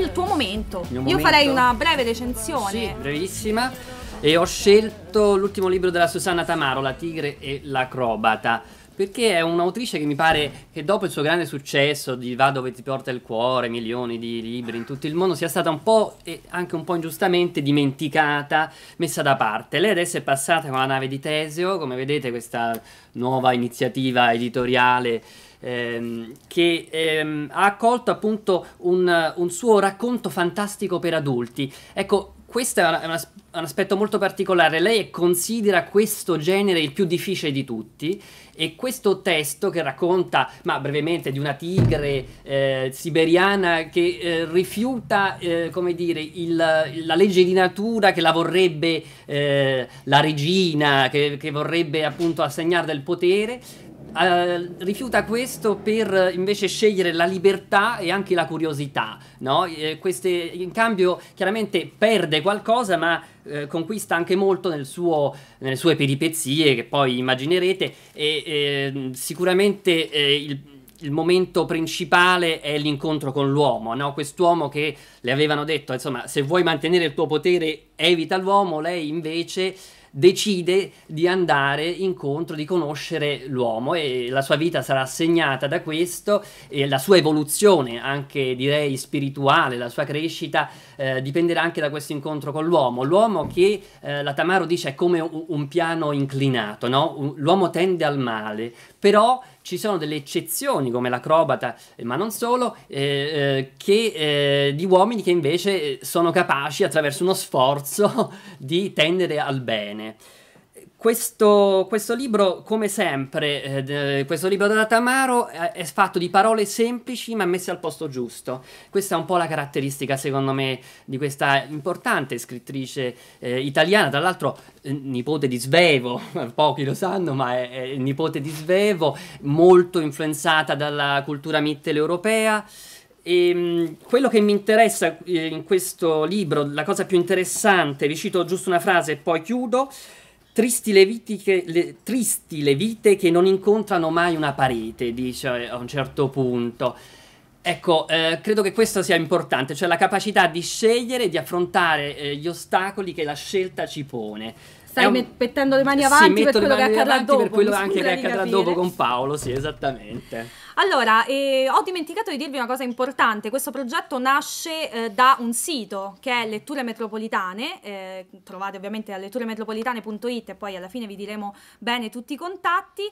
il tuo momento. Io momento. farei una breve recensione. Sì, brevissima. E ho scelto l'ultimo libro della Susanna Tamaro, La tigre e l'acrobata perché è un'autrice che mi pare che dopo il suo grande successo di Va dove ti porta il cuore, milioni di libri in tutto il mondo, sia stata un po' e anche un po' ingiustamente dimenticata, messa da parte. Lei adesso è passata con la nave di Teseo, come vedete questa nuova iniziativa editoriale ehm, che ehm, ha accolto appunto un, un suo racconto fantastico per adulti. Ecco, questo è, una, è una, un aspetto molto particolare. Lei considera questo genere il più difficile di tutti e questo testo che racconta, ma brevemente, di una tigre eh, siberiana che eh, rifiuta, eh, come dire, il, la legge di natura che la vorrebbe eh, la regina, che, che vorrebbe appunto assegnare del potere, uh, rifiuta questo per invece scegliere la libertà e anche la curiosità, no? eh, queste, in cambio chiaramente perde qualcosa ma eh, conquista anche molto nel suo, nelle sue peripezie che poi immaginerete e ehm, eh, sicuramente il, il momento principale è l'incontro con l'uomo, no? quest'uomo che le avevano detto, insomma, se vuoi mantenere il tuo potere evita l'uomo, lei invece decide di andare incontro, di conoscere l'uomo e la sua vita sarà segnata da questo e la sua evoluzione, anche direi spirituale, la sua crescita eh, dipenderà anche da questo incontro con l'uomo. L'uomo che eh, la Tamaro dice è come un, un piano inclinato, no? l'uomo tende al male, però ci sono delle eccezioni come l'acrobata, eh, ma non solo, eh, eh, che, eh, di uomini che invece eh, sono capaci attraverso uno sforzo di tendere al bene bene. Questo, questo, libro, come sempre, eh, questo libro da Tamaro eh, è fatto di parole semplici ma messe al posto giusto. Questa è un po' la caratteristica, secondo me, di questa importante scrittrice eh, italiana, tra l'altro eh, nipote di Svevo, pochi lo sanno, ma è, è nipote di Svevo, molto influenzata dalla cultura mitteleuropea. europea e ehm, quello che mi interessa eh, in questo libro, la cosa più interessante, vi cito giusto una frase e poi chiudo, tristi le, le, tristi le vite che non incontrano mai una parete, dice a un certo punto. Ecco, eh, credo che questo sia importante, cioè la capacità di scegliere, di affrontare eh, gli ostacoli che la scelta ci pone stai un... mettendo le mani avanti sì, per quello che accadrà dopo. Per quello anche che accadrà dopo con Paolo, sì, esattamente. Allora, eh, ho dimenticato di dirvi una cosa importante. Questo progetto nasce eh, da un sito che è Letture Metropolitane. Eh, trovate ovviamente a letturemetropolitane.it e poi alla fine vi diremo bene tutti i contatti.